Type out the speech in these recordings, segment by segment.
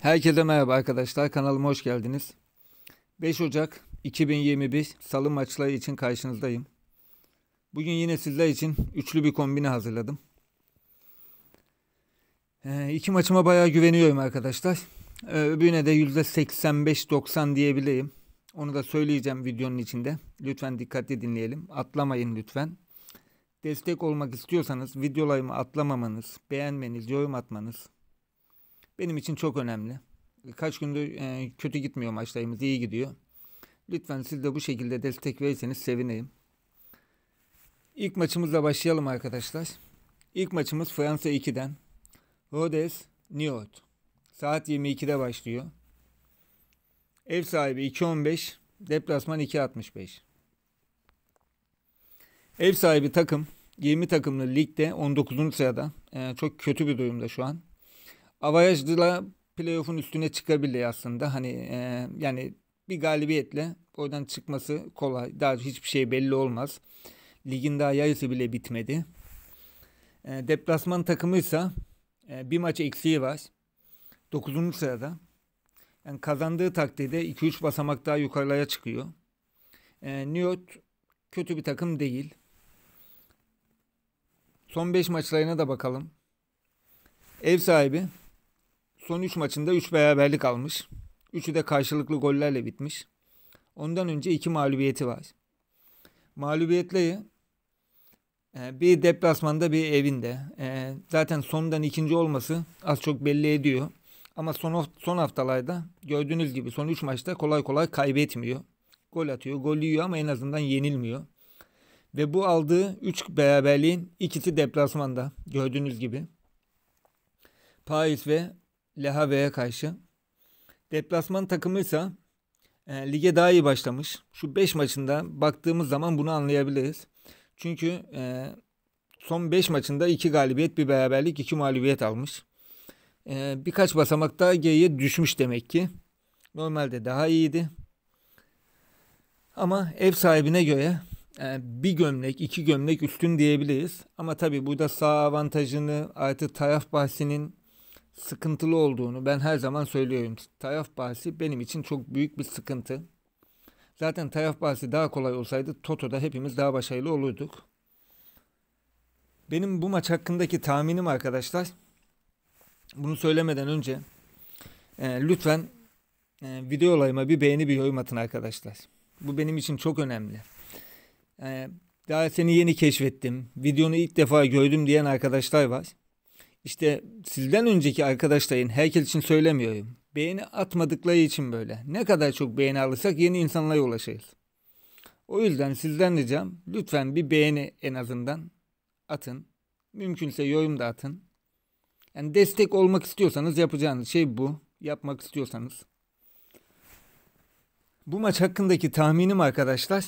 Herkese merhaba arkadaşlar. Kanalıma hoş geldiniz. 5 Ocak 2021 Salı maçları için karşınızdayım. Bugün yine sizler için üçlü bir kombine hazırladım. Ee, iki maçıma bayağı güveniyorum arkadaşlar. Ee, öbürüne de %85-90 diyebileyim. Onu da söyleyeceğim videonun içinde. Lütfen dikkatli dinleyelim. Atlamayın lütfen. Destek olmak istiyorsanız videolarımı atlamamanız, beğenmeniz, yorum atmanız, benim için çok önemli. Kaç gündür e, kötü gitmiyor maçlarımız, iyi gidiyor. Lütfen siz de bu şekilde destek verirseniz sevineyim. İlk maçımızla başlayalım arkadaşlar. İlk maçımız Fransa 2'den. Rodez, Niort. Saat 22'de başlıyor. Ev sahibi 2.15, deplasman 2.65. Ev sahibi takım 20 takımlı ligde 19. sırada. Ee, çok kötü bir durumda şu an. Avayaj'la playoff'un üstüne çıkabilir aslında. Hani e, yani bir galibiyetle oradan çıkması kolay. Daha hiçbir şey belli olmaz. Ligin daha yarısı bile bitmedi. E, deplasman takımıysa e, bir maç eksiği var. 9. sırada. Yani kazandığı takdirde 2-3 basamak daha yukarılara çıkıyor. E, York kötü bir takım değil. Son 5 maçlarına da bakalım. Ev sahibi son 3 maçında 3 beraberlik almış. Üçü de karşılıklı gollerle bitmiş. Ondan önce 2 mağlubiyeti var. Mağlubiyetleri e, bir deplasmanda bir evinde. E, zaten sondan ikinci olması az çok belli ediyor. Ama son, son haftalarda gördüğünüz gibi son 3 maçta kolay kolay kaybetmiyor. Gol atıyor, gol yiyor ama en azından yenilmiyor. Ve bu aldığı 3 beraberliğin ikisi deplasmanda gördüğünüz gibi. Paris ve Lehave'ye karşı. Deplasman takımıysa e, lige daha iyi başlamış. Şu 5 maçında baktığımız zaman bunu anlayabiliriz. Çünkü e, son 5 maçında 2 galibiyet, bir beraberlik, 2 mağlubiyet almış. E, birkaç basamak daha geriye düşmüş demek ki. Normalde daha iyiydi. Ama ev sahibine göre e, bir gömlek, iki gömlek üstün diyebiliriz. Ama tabii burada sağ avantajını artı taraf bahsinin sıkıntılı olduğunu ben her zaman söylüyorum. Taraf bahsi benim için çok büyük bir sıkıntı. Zaten taraf bahsi daha kolay olsaydı Toto'da hepimiz daha başarılı olurduk. Benim bu maç hakkındaki tahminim arkadaşlar bunu söylemeden önce e, lütfen e, video olayıma bir beğeni bir yorum atın arkadaşlar. Bu benim için çok önemli. E, daha seni yeni keşfettim. Videonu ilk defa gördüm diyen arkadaşlar var. İşte sizden önceki arkadaşların herkes için söylemiyorum. Beğeni atmadıkları için böyle. Ne kadar çok beğeni alırsak yeni insanlara ulaşırız. O yüzden sizden ricam lütfen bir beğeni en azından atın. Mümkünse yorum da atın. Yani destek olmak istiyorsanız yapacağınız şey bu. Yapmak istiyorsanız. Bu maç hakkındaki tahminim arkadaşlar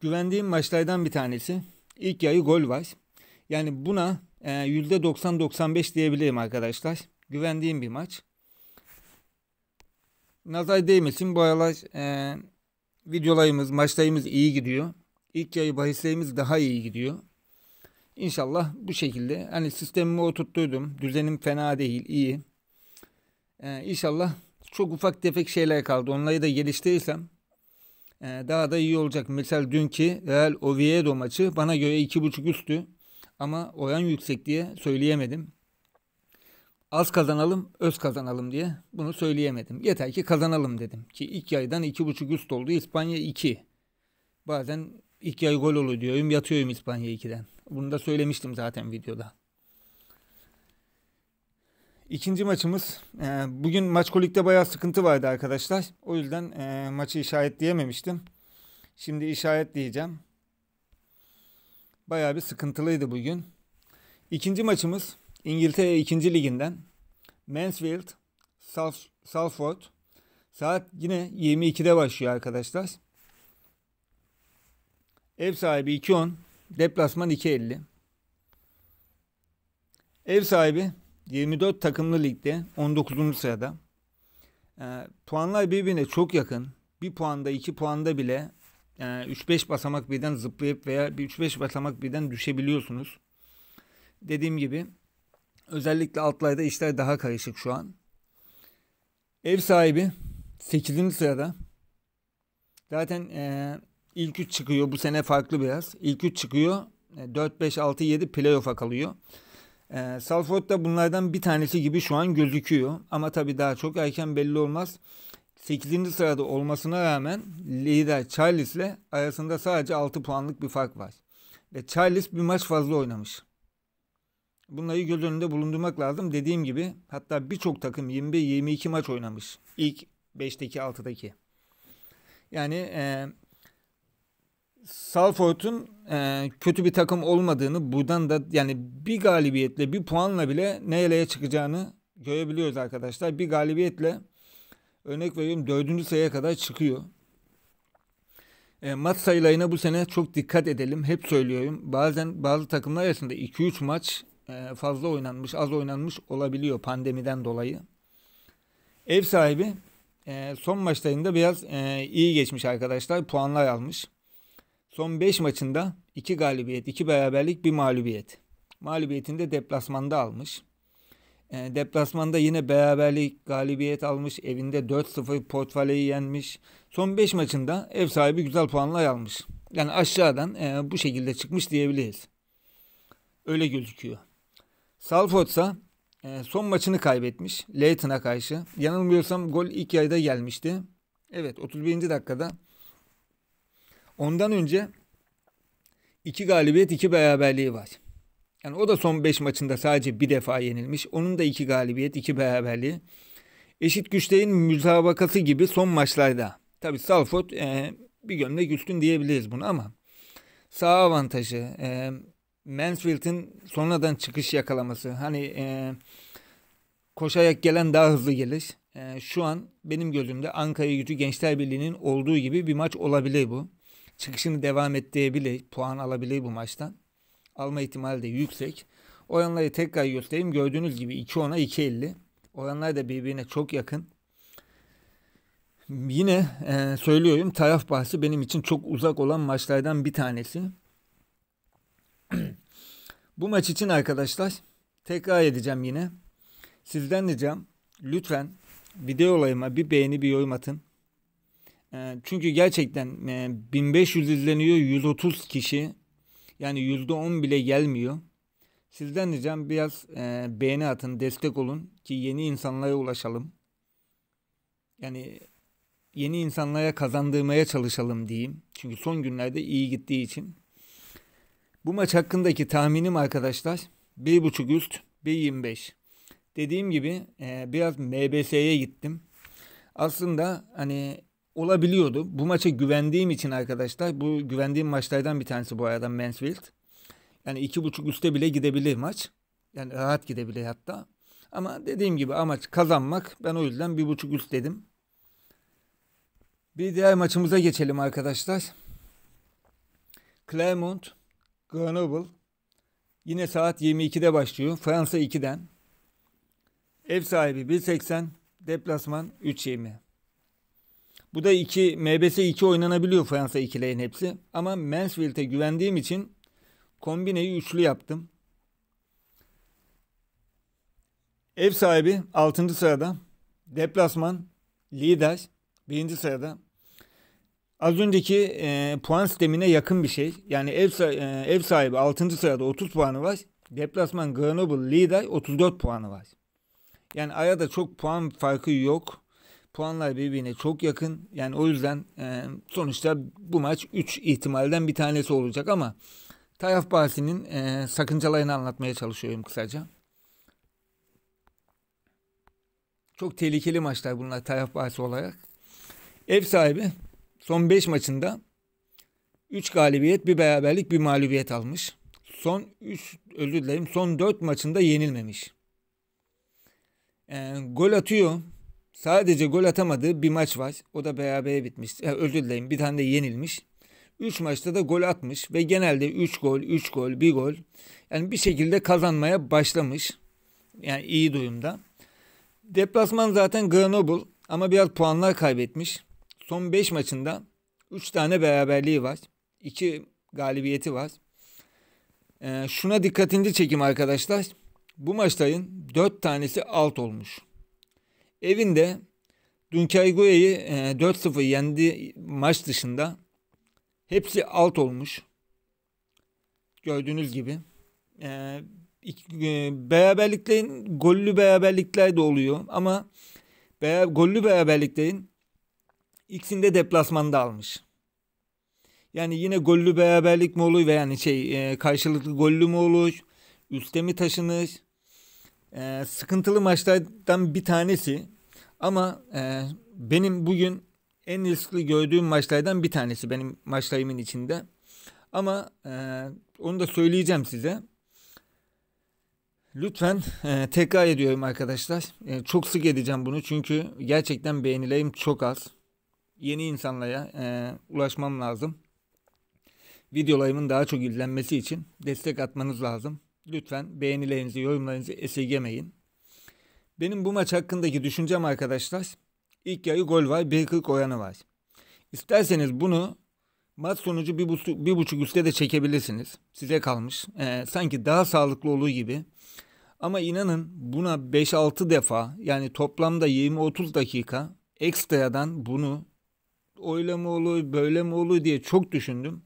güvendiğim maçlardan bir tanesi. İlk yarı gol var. Yani buna %90-95 ee, diyebilirim arkadaşlar. Güvendiğim bir maç. Nazar değmesin bu aralar e, videolarımız, maçlarımız iyi gidiyor. İlk yayı bahislerimiz daha iyi gidiyor. İnşallah bu şekilde. Hani sistemimi oturttuydum. Düzenim fena değil, iyi. Ee, inşallah çok ufak tefek şeyler kaldı. Onları da geliştirirsem e, daha da iyi olacak. Mesela dünkü Real Oviedo maçı bana göre 2.5 üstü. Ama oyan yüksek diye söyleyemedim. Az kazanalım, öz kazanalım diye bunu söyleyemedim. Yeter ki kazanalım dedim. Ki ilk yaydan iki buçuk üst oldu. İspanya 2. Bazen ilk yay gol olur diyorum. Yatıyorum İspanya 2'den. Bunu da söylemiştim zaten videoda. İkinci maçımız. E, bugün maç kolikte bayağı sıkıntı vardı arkadaşlar. O yüzden e, maçı işaretleyememiştim. Şimdi işaretleyeceğim. Bayağı bir sıkıntılıydı bugün. İkinci maçımız İngiltere 2. Liginden Mansfield South, Salford saat yine 22'de başlıyor arkadaşlar. Ev sahibi 2.10 deplasman 2.50 Ev sahibi 24 takımlı ligde 19. sırada. E, puanlar birbirine çok yakın. Bir puanda iki puanda bile 3-5 basamak birden zıplayıp veya 3-5 basamak birden düşebiliyorsunuz. Dediğim gibi özellikle altlayda işler daha karışık şu an. Ev sahibi 8. sırada. Zaten e, ilk 3 çıkıyor. Bu sene farklı biraz. İlk 3 çıkıyor. 4, 5, 6, 7 playoff'a kalıyor. E, Salford da bunlardan bir tanesi gibi şu an gözüküyor. Ama tabii daha çok erken belli olmaz. 8. sırada olmasına rağmen lider Charles ile arasında sadece 6 puanlık bir fark var. Ve Charles bir maç fazla oynamış. Bunları göz önünde bulundurmak lazım. Dediğim gibi hatta birçok takım 21-22 maç oynamış. İlk 5'teki 6'daki. Yani e, Salford'un e, kötü bir takım olmadığını buradan da yani bir galibiyetle bir puanla bile nereye çıkacağını görebiliyoruz arkadaşlar. Bir galibiyetle Örnek veriyorum dördüncü sayıya kadar çıkıyor. E, maç sayılarına bu sene çok dikkat edelim. Hep söylüyorum. Bazen bazı takımlar arasında 2-3 maç e, fazla oynanmış, az oynanmış olabiliyor pandemiden dolayı. Ev sahibi e, son maçlarında biraz e, iyi geçmiş arkadaşlar. Puanlar almış. Son 5 maçında 2 galibiyet, 2 beraberlik, 1 mağlubiyet. Mağlubiyetini de deplasmanda almış. E, deplasmanda yine beraberlik, galibiyet almış. Evinde 4-0 portfaleyi yenmiş. Son 5 maçında ev sahibi güzel puanlar almış. Yani aşağıdan e, bu şekilde çıkmış diyebiliriz. Öyle gözüküyor. Salford ise e, son maçını kaybetmiş Leighton'a karşı. Yanılmıyorsam gol ilk yarıda gelmişti. Evet 31. dakikada. Ondan önce iki galibiyet iki beraberliği var. Yani o da son 5 maçında sadece bir defa yenilmiş. Onun da iki galibiyet, iki beraberliği. Eşit güçlerin müsabakası gibi son maçlarda. Tabii Salford e, bir gömlek üstün diyebiliriz bunu ama sağ avantajı, e, Mansfield'in sonradan çıkış yakalaması, hani e, koşarak gelen daha hızlı gelir. E, şu an benim gözümde Ankara Gücü Gençler Birliği'nin olduğu gibi bir maç olabilir bu. Çıkışını devam ettirebilir, puan alabilir bu maçtan alma ihtimali de yüksek. Oranları tekrar göstereyim. Gördüğünüz gibi 2 10'a 2.50. Oranlar da birbirine çok yakın. Yine e, söylüyorum taraf bahsi benim için çok uzak olan maçlardan bir tanesi. Bu maç için arkadaşlar tekrar edeceğim yine. Sizden ricam lütfen video olayıma bir beğeni bir yorum atın. E, çünkü gerçekten e, 1500 izleniyor 130 kişi yani %10 bile gelmiyor. Sizden ricam biraz e, beğeni atın, destek olun ki yeni insanlara ulaşalım. Yani yeni insanlara kazandırmaya çalışalım diyeyim. Çünkü son günlerde iyi gittiği için. Bu maç hakkındaki tahminim arkadaşlar 1.5 üst 1.25. Dediğim gibi e, biraz MBS'ye gittim. Aslında hani olabiliyordu. Bu maça güvendiğim için arkadaşlar bu güvendiğim maçlardan bir tanesi bu arada Mansfield. Yani iki buçuk üste bile gidebilir maç. Yani rahat gidebilir hatta. Ama dediğim gibi amaç kazanmak. Ben o yüzden bir buçuk üst dedim. Bir diğer maçımıza geçelim arkadaşlar. Clermont, Grenoble. Yine saat 22'de başlıyor. Fransa 2'den. Ev sahibi 1.80, deplasman 3.20. Bu da iki, MBS 2 oynanabiliyor Fransa ikileyin hepsi. Ama Mansfield'e güvendiğim için kombineyi üçlü yaptım. Ev sahibi 6. sırada. Deplasman lider 1. sırada. Az önceki e, puan sistemine yakın bir şey. Yani ev, e, ev sahibi 6. sırada 30 puanı var. Deplasman Grenoble lider 34 puanı var. Yani arada çok puan farkı yok. Puanlar birbirine çok yakın. Yani o yüzden e, sonuçta bu maç 3 ihtimalden bir tanesi olacak ama taraf bahsinin e, sakıncalarını anlatmaya çalışıyorum kısaca. Çok tehlikeli maçlar bunlar taraf bahsi olarak. Ev sahibi son 5 maçında 3 galibiyet, bir beraberlik, bir mağlubiyet almış. Son 3 özür dilerim son 4 maçında yenilmemiş. E, gol atıyor. Sadece gol atamadığı bir maç var. O da berabere bitmiş. Yani özür dileyin bir tane de yenilmiş. 3 maçta da gol atmış ve genelde 3 gol, 3 gol, 1 gol. Yani bir şekilde kazanmaya başlamış. Yani iyi duyumda. Deplasman zaten Grenoble ama biraz puanlar kaybetmiş. Son 5 maçında 3 tane beraberliği var. 2 galibiyeti var. Ee, şuna dikkatinizi çekim arkadaşlar. Bu maçların 4 tanesi alt olmuş. Evinde Dunkayguya'yı e, 4-0 yendi maç dışında. Hepsi alt olmuş. Gördüğünüz gibi. E, e, beraberliklerin gollü beraberlikler de oluyor ama be, gollü beraberliklerin ikisinde deplasmanda almış. Yani yine gollü beraberlik mi olur ve yani şey e, karşılıklı gollü mü olur? Üste mi taşınır? e, sıkıntılı maçlardan bir tanesi. Ama e, benim bugün en riskli gördüğüm maçlardan bir tanesi benim maçlarımın içinde. Ama e, onu da söyleyeceğim size. Lütfen e, tekrar ediyorum arkadaşlar. E, çok sık edeceğim bunu çünkü gerçekten beğenileyim çok az. Yeni insanlara e, ulaşmam lazım. Videolarımın daha çok izlenmesi için destek atmanız lazım. Lütfen beğenilerinizi, yorumlarınızı esirgemeyin. Benim bu maç hakkındaki düşüncem arkadaşlar, ilk yarı gol var, 1.40 oranı var. İsterseniz bunu maç sonucu bir, buçuk, bir buçuk üste de çekebilirsiniz. Size kalmış. Ee, sanki daha sağlıklı olur gibi. Ama inanın buna 5-6 defa yani toplamda 20-30 dakika ekstradan bunu öyle mi olur böyle mi olur diye çok düşündüm.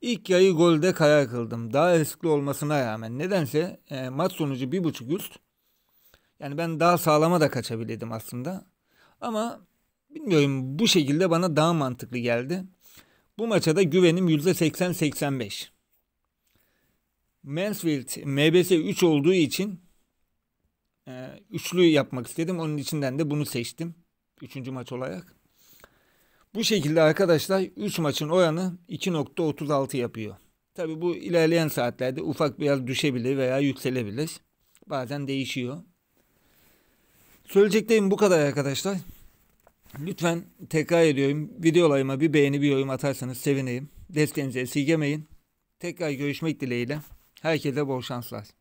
İlk yayı golde karar kıldım. Daha riskli olmasına rağmen. Nedense e, maç sonucu bir buçuk üst. Yani ben daha sağlama da kaçabilirdim aslında. Ama bilmiyorum bu şekilde bana daha mantıklı geldi. Bu maça da güvenim %80-85. Mansfield MBS 3 olduğu için e, üçlü yapmak istedim. Onun içinden de bunu seçtim. Üçüncü maç olarak. Bu şekilde arkadaşlar 3 maçın oranı 2.36 yapıyor. Tabi bu ilerleyen saatlerde ufak biraz düşebilir veya yükselebilir. Bazen değişiyor. Söyleyeceklerim bu kadar arkadaşlar. Lütfen tekrar ediyorum. Videolarıma bir beğeni bir yorum atarsanız sevinirim. Desteğinizi esirgemeyin. Tekrar görüşmek dileğiyle. Herkese bol şanslar.